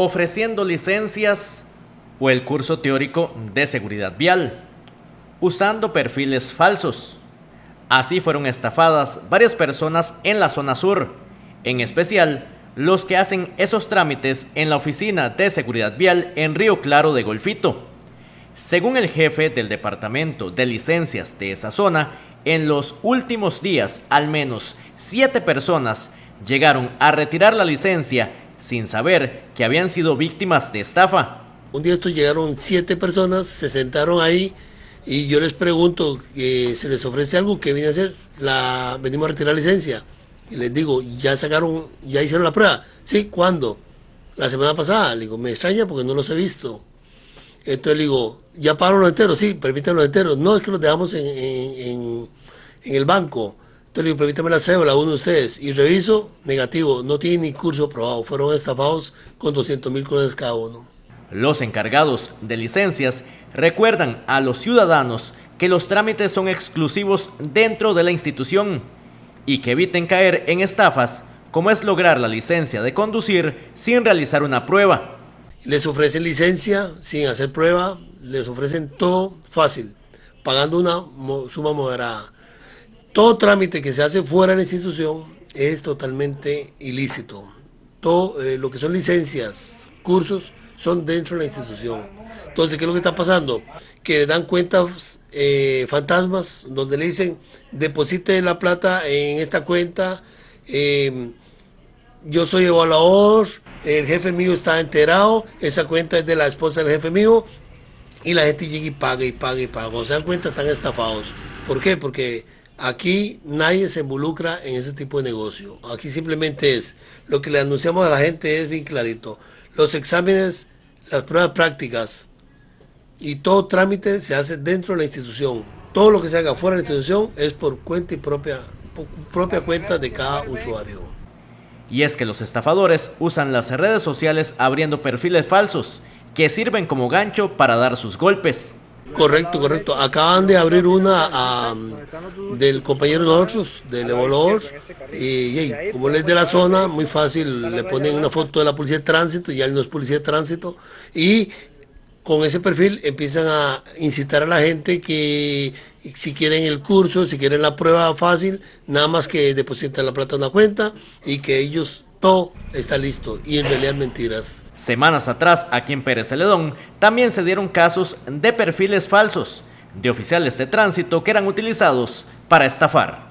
ofreciendo licencias o el curso teórico de seguridad vial, usando perfiles falsos. Así fueron estafadas varias personas en la zona sur, en especial los que hacen esos trámites en la oficina de seguridad vial en Río Claro de Golfito. Según el jefe del departamento de licencias de esa zona, en los últimos días al menos siete personas llegaron a retirar la licencia sin saber que habían sido víctimas de estafa. Un día estos llegaron siete personas, se sentaron ahí y yo les pregunto que se les ofrece algo, que viene a hacer? La, venimos a retirar licencia. Y les digo, ¿ya sacaron, ya hicieron la prueba? Sí, ¿cuándo? La semana pasada. Le digo, me extraña porque no los he visto. Entonces le digo, ¿ya pagaron los enteros? Sí, los enteros. No, es que los dejamos en el banco. Entonces permítame la cédula, uno de ustedes. Y reviso, negativo, no tiene ni curso aprobado. Fueron estafados con 200 mil colores cada uno. Los encargados de licencias recuerdan a los ciudadanos que los trámites son exclusivos dentro de la institución y que eviten caer en estafas como es lograr la licencia de conducir sin realizar una prueba. Les ofrecen licencia sin hacer prueba, les ofrecen todo fácil, pagando una suma moderada. Todo trámite que se hace fuera de la institución es totalmente ilícito. Todo eh, lo que son licencias, cursos, son dentro de la institución. Entonces, ¿qué es lo que está pasando? Que le dan cuentas eh, fantasmas donde le dicen, deposite la plata en esta cuenta, em, yo soy evaluador, el jefe mío está enterado, esa cuenta es de la esposa del jefe mío, y la gente llega y paga y paga y paga. Cuando se dan cuenta están estafados. ¿Por qué? Porque Aquí nadie se involucra en ese tipo de negocio. Aquí simplemente es, lo que le anunciamos a la gente es bien clarito. Los exámenes, las pruebas prácticas y todo trámite se hace dentro de la institución. Todo lo que se haga fuera de la institución es por cuenta y propia, propia cuenta de cada usuario. Y es que los estafadores usan las redes sociales abriendo perfiles falsos que sirven como gancho para dar sus golpes. Correcto, correcto. Acaban de abrir una ah, del compañero nosotros, del Evolor y, y como él es de la zona, muy fácil, le ponen una foto de la policía de tránsito, ya él no es policía de tránsito, y con ese perfil empiezan a incitar a la gente que si quieren el curso, si quieren la prueba fácil, nada más que depositar la plata en una cuenta y que ellos todo está listo y en realidad mentiras. Semanas atrás, aquí en Pérez Celedón, también se dieron casos de perfiles falsos de oficiales de tránsito que eran utilizados para estafar.